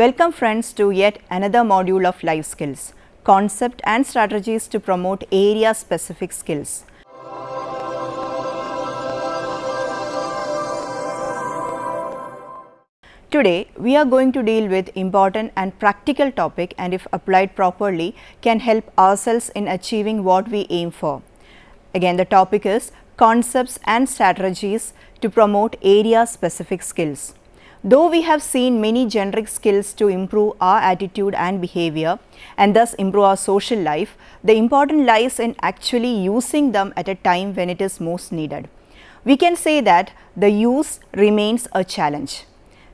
Welcome friends to yet another module of life skills, concept and strategies to promote area specific skills. Today, we are going to deal with important and practical topic and if applied properly, can help ourselves in achieving what we aim for. Again, the topic is concepts and strategies to promote area specific skills. Though we have seen many generic skills to improve our attitude and behavior and thus improve our social life, the important lies in actually using them at a time when it is most needed. We can say that the use remains a challenge.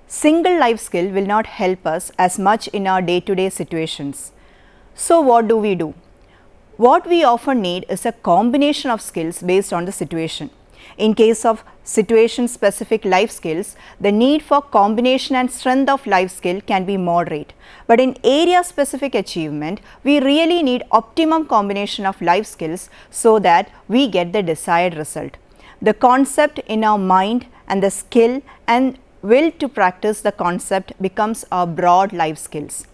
Single life skill will not help us as much in our day-to-day -day situations. So what do we do? What we often need is a combination of skills based on the situation. In case of situation-specific life skills, the need for combination and strength of life skill can be moderate. But in area-specific achievement, we really need optimum combination of life skills so that we get the desired result. The concept in our mind and the skill and will to practice the concept becomes our broad life skills.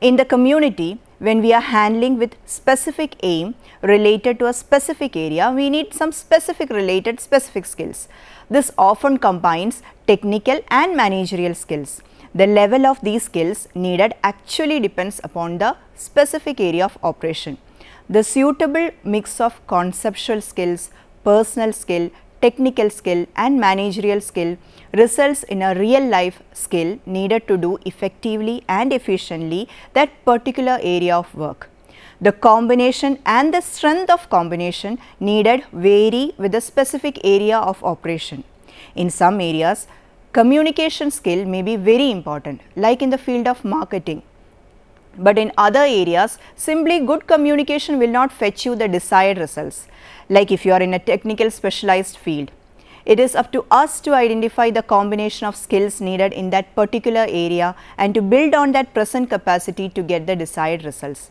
In the community, when we are handling with specific aim related to a specific area, we need some specific related specific skills. This often combines technical and managerial skills. The level of these skills needed actually depends upon the specific area of operation. The suitable mix of conceptual skills, personal skill, technical skill and managerial skill results in a real life skill needed to do effectively and efficiently that particular area of work. The combination and the strength of combination needed vary with the specific area of operation. In some areas, communication skill may be very important like in the field of marketing. But in other areas, simply good communication will not fetch you the desired results like if you are in a technical specialized field. It is up to us to identify the combination of skills needed in that particular area and to build on that present capacity to get the desired results.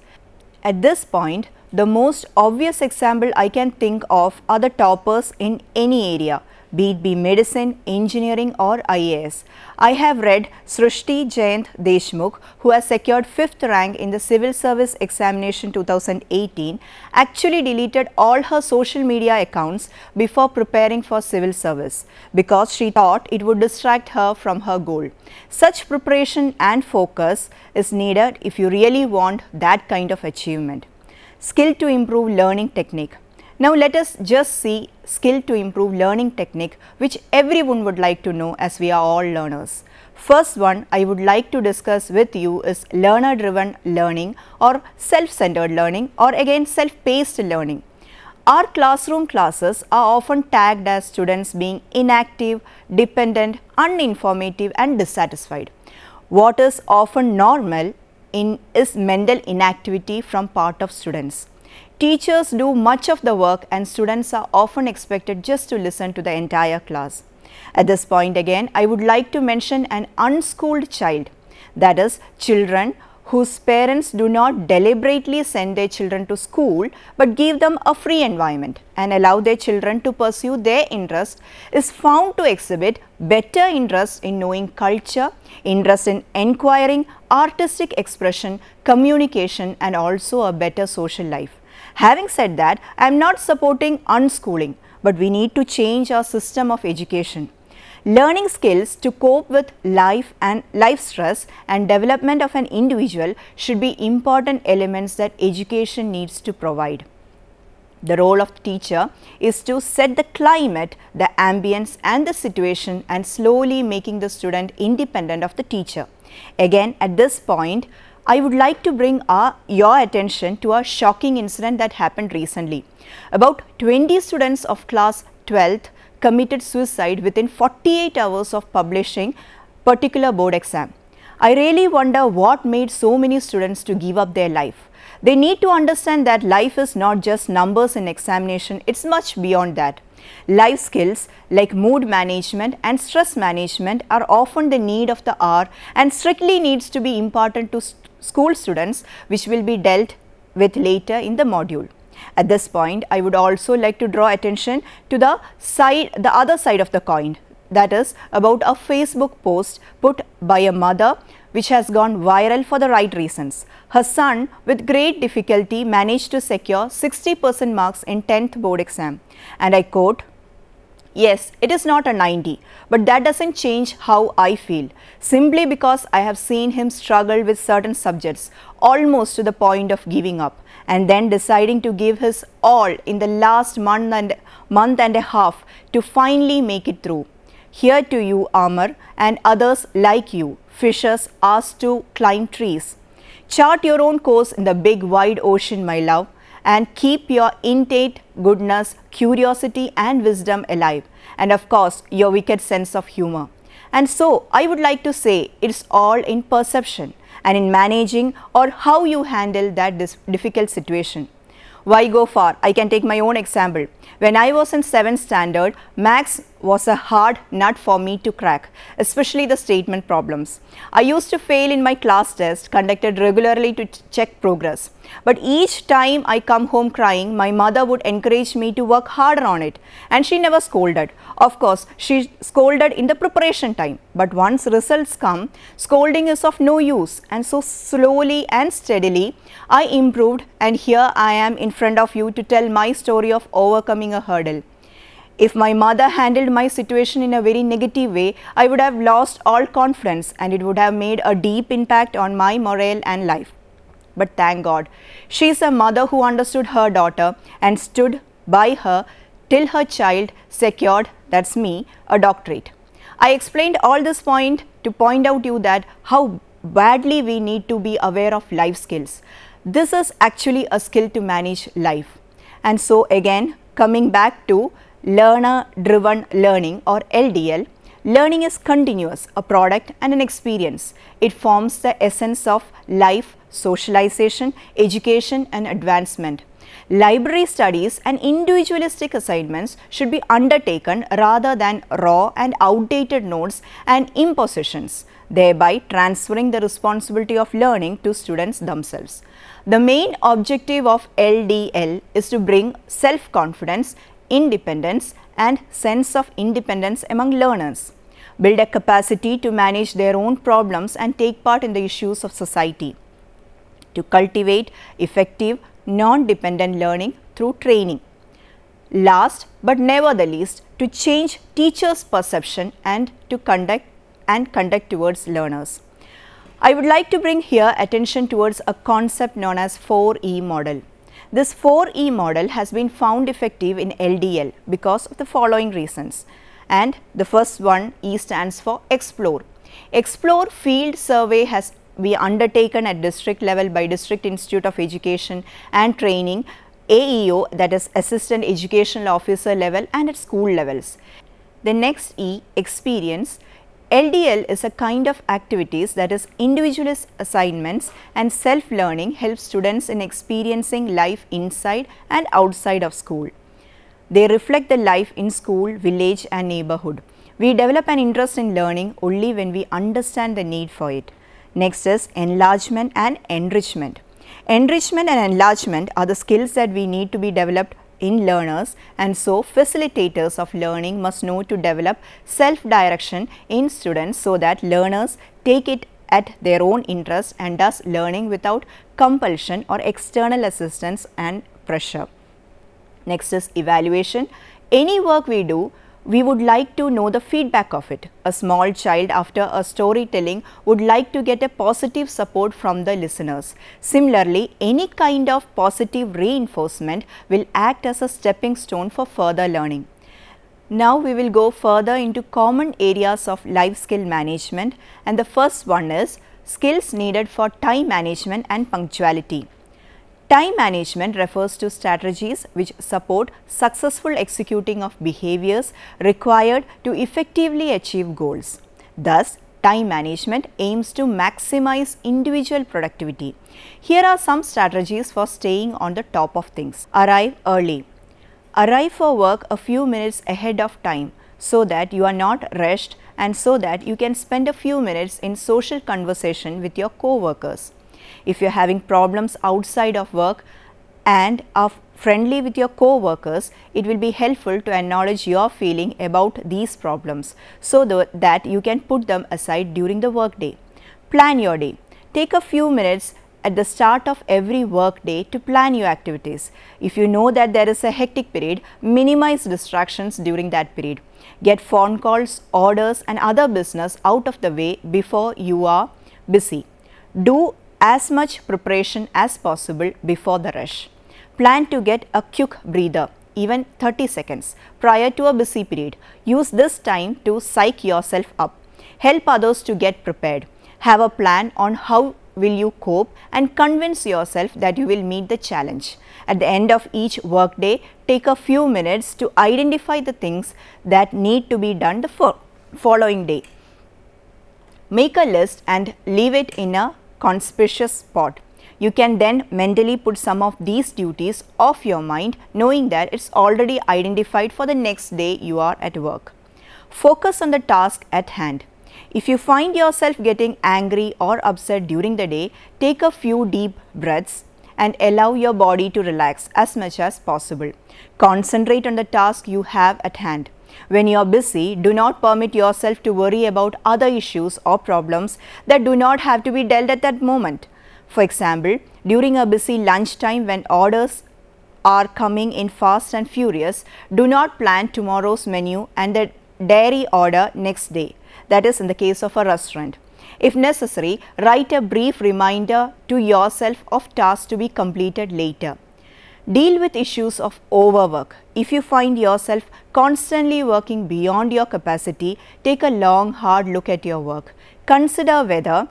At this point, the most obvious example I can think of are the toppers in any area be it be medicine, engineering or IAS. I have read Srushti Jayant Deshmukh who has secured 5th rank in the Civil Service Examination 2018 actually deleted all her social media accounts before preparing for civil service because she thought it would distract her from her goal. Such preparation and focus is needed if you really want that kind of achievement. Skill to improve learning technique. Now let us just see skill to improve learning technique which everyone would like to know as we are all learners. First one I would like to discuss with you is learner driven learning or self-centered learning or again self-paced learning. Our classroom classes are often tagged as students being inactive, dependent, uninformative and dissatisfied. What is often normal in is mental inactivity from part of students. Teachers do much of the work and students are often expected just to listen to the entire class. At this point again, I would like to mention an unschooled child, that is children whose parents do not deliberately send their children to school but give them a free environment and allow their children to pursue their interest is found to exhibit better interest in knowing culture, interest in inquiring, artistic expression, communication and also a better social life. Having said that, I am not supporting unschooling, but we need to change our system of education. Learning skills to cope with life and life stress and development of an individual should be important elements that education needs to provide. The role of the teacher is to set the climate, the ambience and the situation and slowly making the student independent of the teacher. Again, at this point, I would like to bring our, uh, your attention to a shocking incident that happened recently. About 20 students of class 12th committed suicide within 48 hours of publishing particular board exam. I really wonder what made so many students to give up their life. They need to understand that life is not just numbers in examination, it's much beyond that. Life skills like mood management and stress management are often the need of the hour and strictly needs to be imparted to school students which will be dealt with later in the module. At this point, I would also like to draw attention to the side, the other side of the coin that is about a Facebook post put by a mother which has gone viral for the right reasons. Her son with great difficulty managed to secure 60 percent marks in 10th board exam and I quote, Yes, it is not a 90, but that doesn't change how I feel, simply because I have seen him struggle with certain subjects almost to the point of giving up and then deciding to give his all in the last month and, month and a half to finally make it through. Here to you, Amar, and others like you, fishers asked to climb trees. Chart your own course in the big wide ocean, my love, and keep your innate goodness, curiosity and wisdom alive and of course your wicked sense of humor. And so I would like to say it's all in perception and in managing or how you handle that difficult situation. Why go far? I can take my own example. When I was in 7th standard, max was a hard nut for me to crack, especially the statement problems. I used to fail in my class test conducted regularly to check progress. But each time I come home crying, my mother would encourage me to work harder on it and she never scolded. Of course, she scolded in the preparation time. But once results come, scolding is of no use and so slowly and steadily I improved and here I am in front of you to tell my story of overcoming a hurdle. If my mother handled my situation in a very negative way, I would have lost all confidence and it would have made a deep impact on my morale and life. But thank God, she is a mother who understood her daughter and stood by her till her child secured, that's me, a doctorate. I explained all this point to point out you that how badly we need to be aware of life skills. This is actually a skill to manage life. And so again, coming back to learner driven learning or LDL, learning is continuous, a product and an experience. It forms the essence of life, socialization, education and advancement. Library studies and individualistic assignments should be undertaken rather than raw and outdated notes and impositions, thereby transferring the responsibility of learning to students themselves. The main objective of LDL is to bring self-confidence, independence and sense of independence among learners, build a capacity to manage their own problems and take part in the issues of society, to cultivate effective non-dependent learning through training. Last but never the least, to change teachers' perception and to conduct and conduct towards learners. I would like to bring here attention towards a concept known as 4E model. This 4E model has been found effective in LDL because of the following reasons. And the first one E stands for explore. Explore field survey has been undertaken at district level by District Institute of Education and Training AEO that is Assistant Educational Officer level and at school levels. The next E experience LDL is a kind of activities that is individualist assignments and self-learning helps students in experiencing life inside and outside of school. They reflect the life in school, village and neighborhood. We develop an interest in learning only when we understand the need for it. Next is enlargement and enrichment. Enrichment and enlargement are the skills that we need to be developed in learners and so facilitators of learning must know to develop self-direction in students so that learners take it at their own interest and thus learning without compulsion or external assistance and pressure. Next is evaluation. Any work we do we would like to know the feedback of it. A small child after a storytelling would like to get a positive support from the listeners. Similarly, any kind of positive reinforcement will act as a stepping stone for further learning. Now we will go further into common areas of life skill management and the first one is skills needed for time management and punctuality. Time management refers to strategies which support successful executing of behaviors required to effectively achieve goals. Thus, time management aims to maximize individual productivity. Here are some strategies for staying on the top of things. Arrive early. Arrive for work a few minutes ahead of time so that you are not rushed and so that you can spend a few minutes in social conversation with your co-workers if you are having problems outside of work and are friendly with your co-workers, it will be helpful to acknowledge your feeling about these problems so that you can put them aside during the workday. Plan your day. Take a few minutes at the start of every workday to plan your activities. If you know that there is a hectic period, minimize distractions during that period. Get phone calls, orders and other business out of the way before you are busy. Do as much preparation as possible before the rush. Plan to get a quick breather, even 30 seconds, prior to a busy period. Use this time to psych yourself up. Help others to get prepared. Have a plan on how will you cope and convince yourself that you will meet the challenge. At the end of each workday, take a few minutes to identify the things that need to be done the following day. Make a list and leave it in a conspicuous spot. You can then mentally put some of these duties off your mind knowing that it's already identified for the next day you are at work. Focus on the task at hand. If you find yourself getting angry or upset during the day, take a few deep breaths and allow your body to relax as much as possible. Concentrate on the task you have at hand. When you are busy, do not permit yourself to worry about other issues or problems that do not have to be dealt at that moment. For example, during a busy lunchtime when orders are coming in fast and furious, do not plan tomorrow's menu and the dairy order next day, that is in the case of a restaurant. If necessary, write a brief reminder to yourself of tasks to be completed later. Deal with issues of overwork. If you find yourself constantly working beyond your capacity, take a long hard look at your work. Consider whether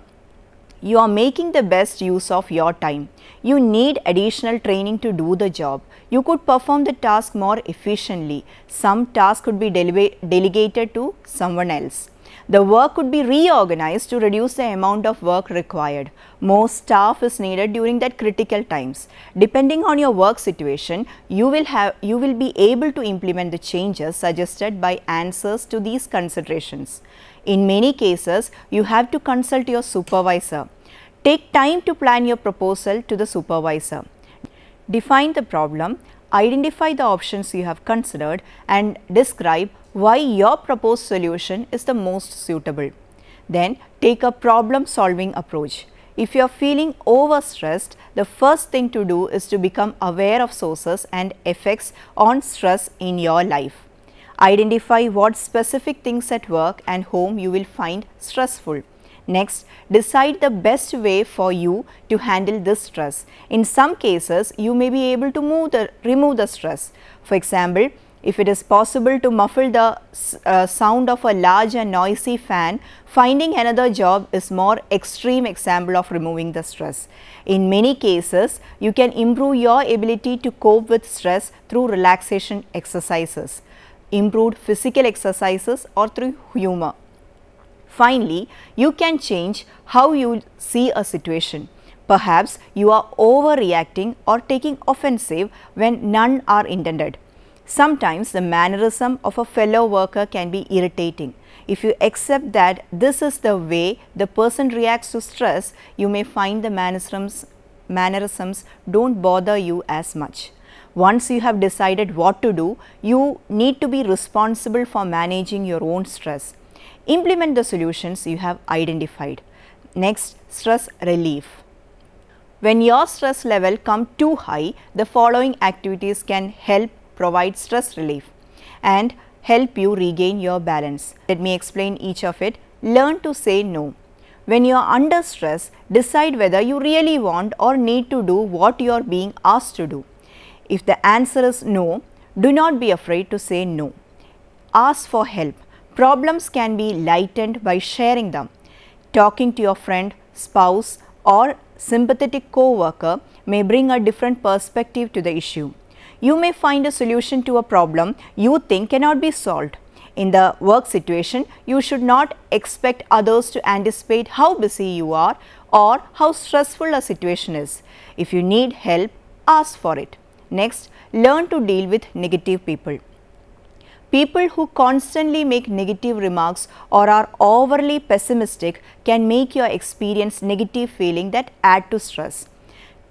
you are making the best use of your time. You need additional training to do the job. You could perform the task more efficiently. Some task could be dele delegated to someone else. The work could be reorganized to reduce the amount of work required more staff is needed during that critical times. Depending on your work situation, you will have you will be able to implement the changes suggested by answers to these considerations. In many cases, you have to consult your supervisor. Take time to plan your proposal to the supervisor. Define the problem, identify the options you have considered and describe why your proposed solution is the most suitable. Then take a problem solving approach. If you are feeling overstressed, the first thing to do is to become aware of sources and effects on stress in your life. Identify what specific things at work and home you will find stressful. Next, decide the best way for you to handle this stress. In some cases, you may be able to the, remove the stress. For example, if it is possible to muffle the uh, sound of a large and noisy fan, finding another job is more extreme example of removing the stress. In many cases, you can improve your ability to cope with stress through relaxation exercises, improved physical exercises or through humor. Finally, you can change how you see a situation. Perhaps you are overreacting or taking offensive when none are intended. Sometimes the mannerism of a fellow worker can be irritating. If you accept that this is the way the person reacts to stress, you may find the mannerisms, mannerisms don't bother you as much. Once you have decided what to do, you need to be responsible for managing your own stress. Implement the solutions you have identified. Next, stress relief. When your stress level come too high, the following activities can help provide stress relief and help you regain your balance. Let me explain each of it. Learn to say no. When you are under stress, decide whether you really want or need to do what you are being asked to do. If the answer is no, do not be afraid to say no. Ask for help. Problems can be lightened by sharing them. Talking to your friend, spouse or sympathetic co-worker may bring a different perspective to the issue you may find a solution to a problem you think cannot be solved. In the work situation, you should not expect others to anticipate how busy you are or how stressful a situation is. If you need help, ask for it. Next, learn to deal with negative people. People who constantly make negative remarks or are overly pessimistic can make your experience negative feeling that add to stress.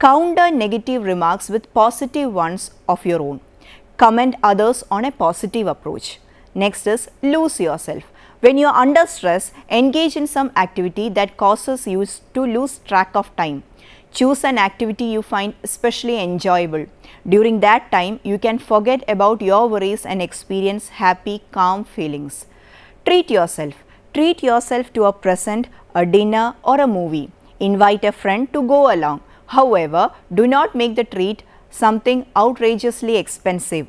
Counter negative remarks with positive ones of your own. Comment others on a positive approach. Next is lose yourself. When you are under stress, engage in some activity that causes you to lose track of time. Choose an activity you find especially enjoyable. During that time, you can forget about your worries and experience happy, calm feelings. Treat yourself. Treat yourself to a present, a dinner or a movie. Invite a friend to go along. However, do not make the treat something outrageously expensive,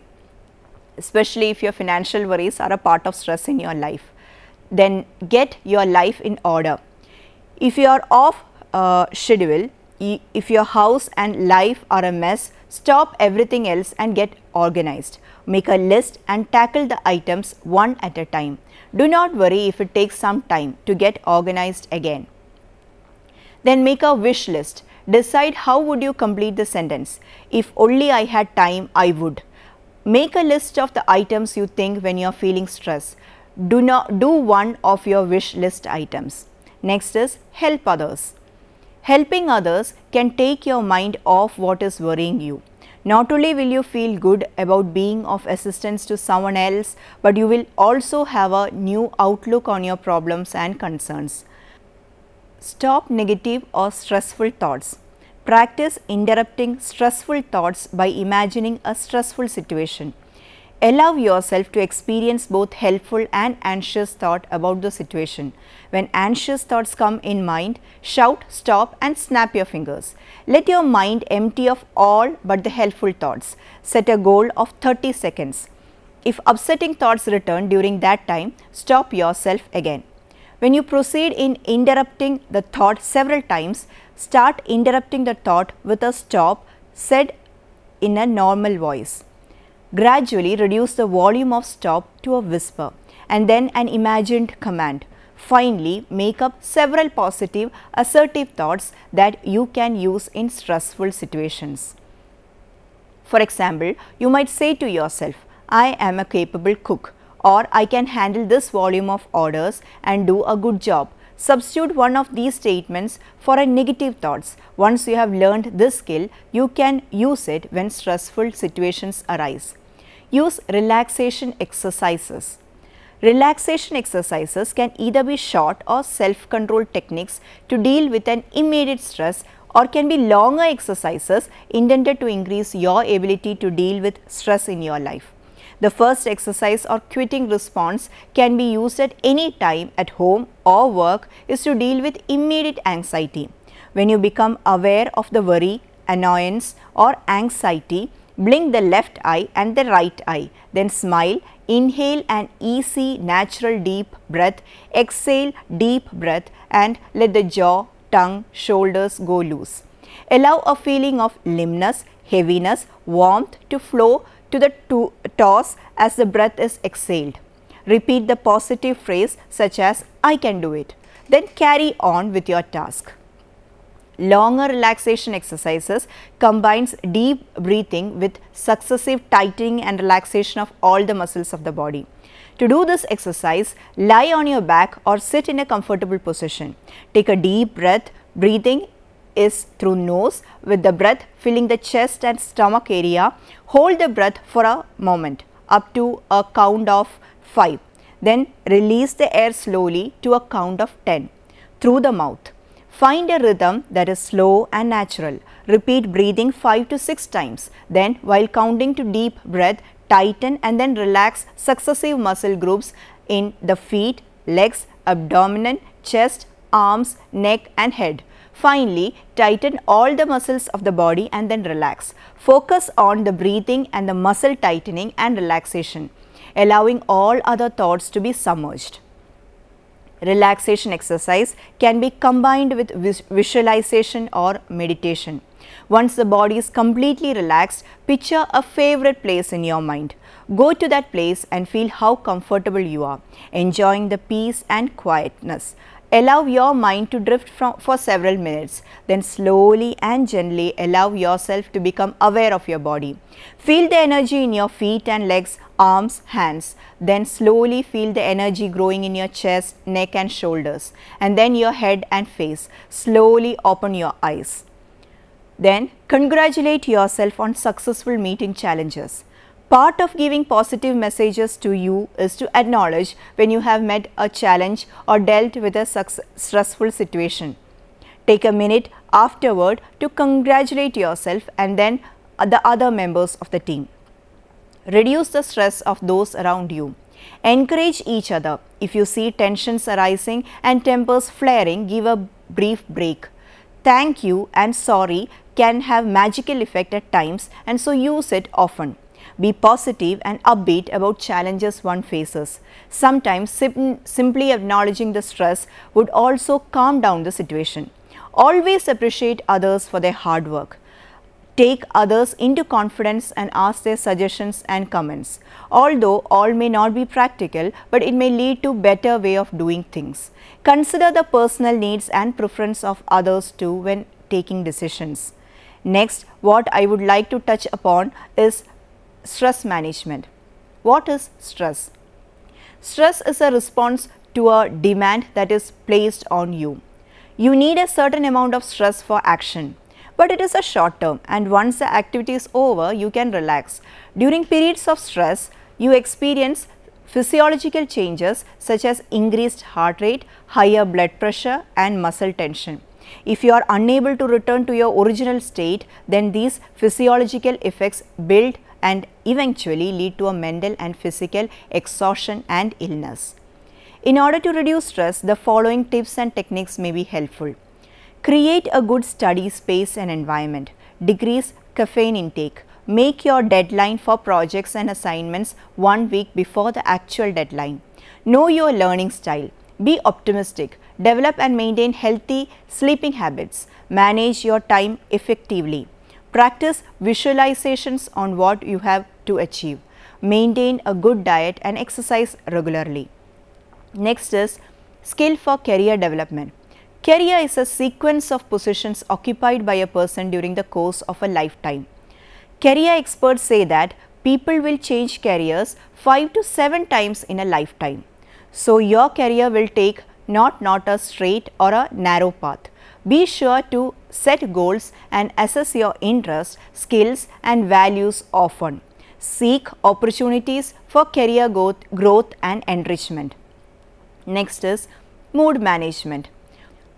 especially if your financial worries are a part of stress in your life. Then get your life in order. If you are off uh, schedule, if your house and life are a mess, stop everything else and get organized. Make a list and tackle the items one at a time. Do not worry if it takes some time to get organized again. Then make a wish list. Decide how would you complete the sentence. If only I had time, I would. Make a list of the items you think when you are feeling stressed. Do not do one of your wish list items. Next is help others. Helping others can take your mind off what is worrying you. Not only will you feel good about being of assistance to someone else, but you will also have a new outlook on your problems and concerns. Stop negative or stressful thoughts. Practice interrupting stressful thoughts by imagining a stressful situation. Allow yourself to experience both helpful and anxious thought about the situation. When anxious thoughts come in mind, shout, stop and snap your fingers. Let your mind empty of all but the helpful thoughts. Set a goal of 30 seconds. If upsetting thoughts return during that time, stop yourself again. When you proceed in interrupting the thought several times, start interrupting the thought with a stop said in a normal voice. Gradually reduce the volume of stop to a whisper and then an imagined command. Finally, make up several positive, assertive thoughts that you can use in stressful situations. For example, you might say to yourself, I am a capable cook or I can handle this volume of orders and do a good job. Substitute one of these statements for a negative thoughts. Once you have learned this skill, you can use it when stressful situations arise. Use relaxation exercises. Relaxation exercises can either be short or self-control techniques to deal with an immediate stress or can be longer exercises intended to increase your ability to deal with stress in your life. The first exercise or quitting response can be used at any time at home or work is to deal with immediate anxiety. When you become aware of the worry, annoyance or anxiety, blink the left eye and the right eye, then smile, inhale an easy natural deep breath, exhale deep breath and let the jaw, tongue, shoulders go loose. Allow a feeling of limbness, heaviness, warmth to flow to the to toss as the breath is exhaled. Repeat the positive phrase such as I can do it. Then carry on with your task. Longer relaxation exercises combines deep breathing with successive tightening and relaxation of all the muscles of the body. To do this exercise, lie on your back or sit in a comfortable position. Take a deep breath, breathing is through nose with the breath filling the chest and stomach area. Hold the breath for a moment up to a count of 5. Then release the air slowly to a count of 10 through the mouth. Find a rhythm that is slow and natural. Repeat breathing 5 to 6 times. Then while counting to deep breath, tighten and then relax successive muscle groups in the feet, legs, abdomen, chest, arms, neck and head. Finally, tighten all the muscles of the body and then relax. Focus on the breathing and the muscle tightening and relaxation, allowing all other thoughts to be submerged. Relaxation exercise can be combined with visualization or meditation. Once the body is completely relaxed, picture a favorite place in your mind. Go to that place and feel how comfortable you are, enjoying the peace and quietness. Allow your mind to drift from, for several minutes. Then slowly and gently allow yourself to become aware of your body. Feel the energy in your feet and legs, arms, hands. Then slowly feel the energy growing in your chest, neck and shoulders. And then your head and face. Slowly open your eyes. Then congratulate yourself on successful meeting challenges. Part of giving positive messages to you is to acknowledge when you have met a challenge or dealt with a stressful situation. Take a minute afterward to congratulate yourself and then the other members of the team. Reduce the stress of those around you. Encourage each other. If you see tensions arising and tempers flaring, give a brief break. Thank you and sorry can have magical effect at times and so use it often be positive and upbeat about challenges one faces. Sometimes sim simply acknowledging the stress would also calm down the situation. Always appreciate others for their hard work. Take others into confidence and ask their suggestions and comments. Although all may not be practical, but it may lead to better way of doing things. Consider the personal needs and preference of others too when taking decisions. Next, what I would like to touch upon is stress management. What is stress? Stress is a response to a demand that is placed on you. You need a certain amount of stress for action, but it is a short term and once the activity is over, you can relax. During periods of stress, you experience physiological changes such as increased heart rate, higher blood pressure and muscle tension. If you are unable to return to your original state, then these physiological effects build and eventually lead to a mental and physical exhaustion and illness. In order to reduce stress, the following tips and techniques may be helpful. Create a good study space and environment. Decrease caffeine intake. Make your deadline for projects and assignments one week before the actual deadline. Know your learning style. Be optimistic. Develop and maintain healthy sleeping habits. Manage your time effectively. Practice visualizations on what you have to achieve. Maintain a good diet and exercise regularly. Next is skill for career development. Career is a sequence of positions occupied by a person during the course of a lifetime. Career experts say that people will change careers 5 to 7 times in a lifetime. So, your career will take not not a straight or a narrow path. Be sure to set goals and assess your interests, skills and values often. Seek opportunities for career growth and enrichment. Next is mood management.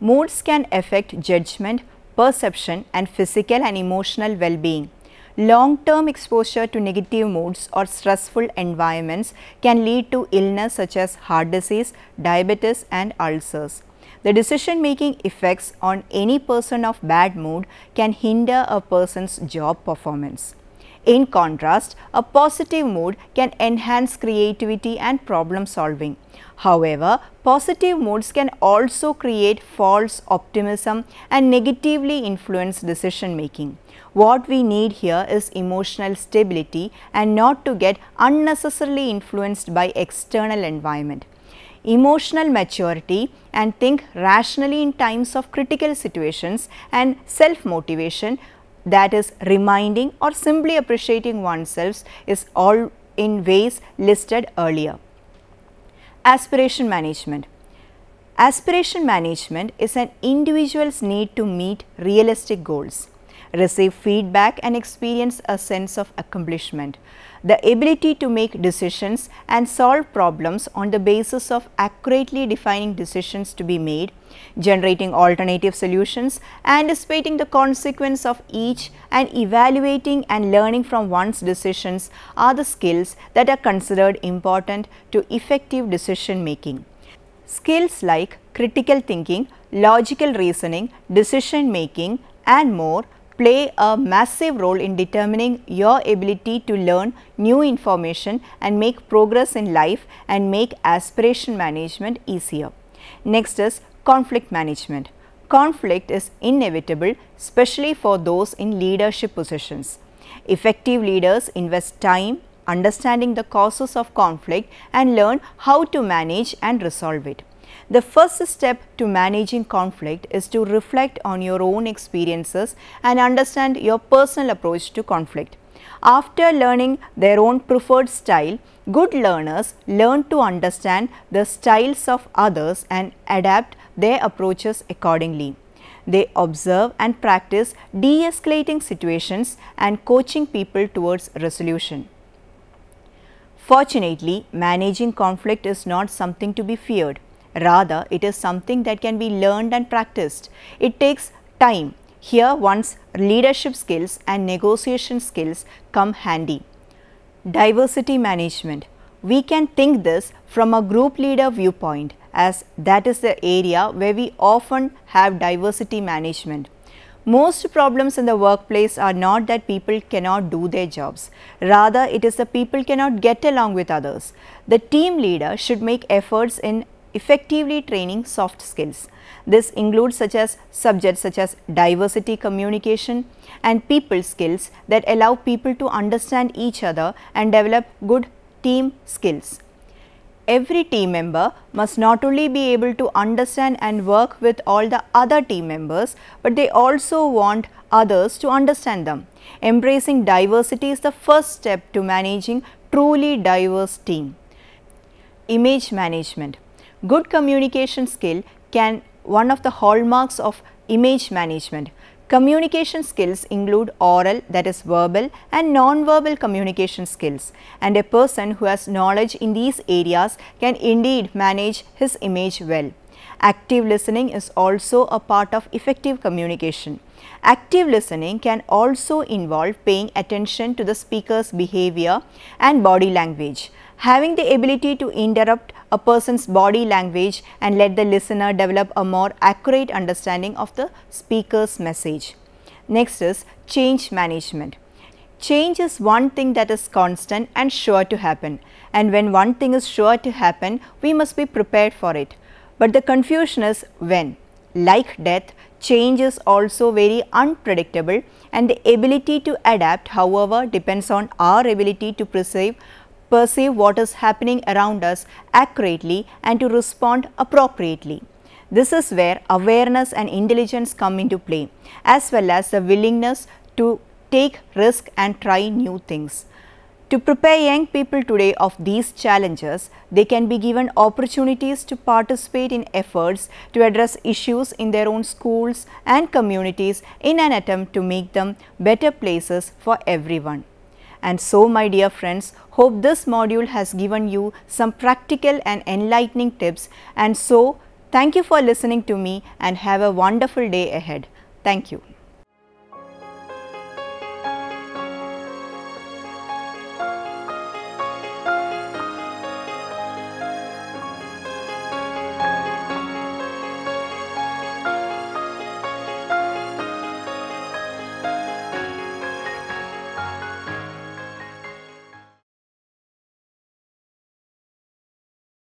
Moods can affect judgment, perception and physical and emotional well-being. Long-term exposure to negative moods or stressful environments can lead to illness such as heart disease, diabetes and ulcers. The decision making effects on any person of bad mood can hinder a person's job performance. In contrast, a positive mood can enhance creativity and problem solving. However, positive moods can also create false optimism and negatively influence decision making. What we need here is emotional stability and not to get unnecessarily influenced by external environment emotional maturity and think rationally in times of critical situations and self-motivation that is reminding or simply appreciating oneself is all in ways listed earlier. Aspiration management. Aspiration management is an individual's need to meet realistic goals receive feedback and experience a sense of accomplishment. The ability to make decisions and solve problems on the basis of accurately defining decisions to be made, generating alternative solutions, anticipating the consequence of each and evaluating and learning from one's decisions are the skills that are considered important to effective decision making. Skills like critical thinking, logical reasoning, decision making and more play a massive role in determining your ability to learn new information and make progress in life and make aspiration management easier. Next is conflict management. Conflict is inevitable, especially for those in leadership positions. Effective leaders invest time understanding the causes of conflict and learn how to manage and resolve it. The first step to managing conflict is to reflect on your own experiences and understand your personal approach to conflict. After learning their own preferred style, good learners learn to understand the styles of others and adapt their approaches accordingly. They observe and practice de-escalating situations and coaching people towards resolution. Fortunately, managing conflict is not something to be feared. Rather, it is something that can be learned and practiced. It takes time. Here, one's leadership skills and negotiation skills come handy. Diversity management. We can think this from a group leader viewpoint as that is the area where we often have diversity management. Most problems in the workplace are not that people cannot do their jobs. Rather, it is the people cannot get along with others. The team leader should make efforts in effectively training soft skills. This includes such as subjects such as diversity communication and people skills that allow people to understand each other and develop good team skills. Every team member must not only be able to understand and work with all the other team members, but they also want others to understand them. Embracing diversity is the first step to managing truly diverse team. Image management. Good communication skill can one of the hallmarks of image management. Communication skills include oral that is verbal and non-verbal communication skills and a person who has knowledge in these areas can indeed manage his image well. Active listening is also a part of effective communication. Active listening can also involve paying attention to the speaker's behavior and body language. Having the ability to interrupt a person's body language and let the listener develop a more accurate understanding of the speaker's message. Next is change management. Change is one thing that is constant and sure to happen and when one thing is sure to happen, we must be prepared for it. But the confusion is when. Like death, change is also very unpredictable and the ability to adapt however depends on our ability to perceive, perceive what is happening around us accurately and to respond appropriately. This is where awareness and intelligence come into play as well as the willingness to take risk and try new things. To prepare young people today of these challenges, they can be given opportunities to participate in efforts to address issues in their own schools and communities in an attempt to make them better places for everyone. And so my dear friends, hope this module has given you some practical and enlightening tips and so thank you for listening to me and have a wonderful day ahead. Thank you.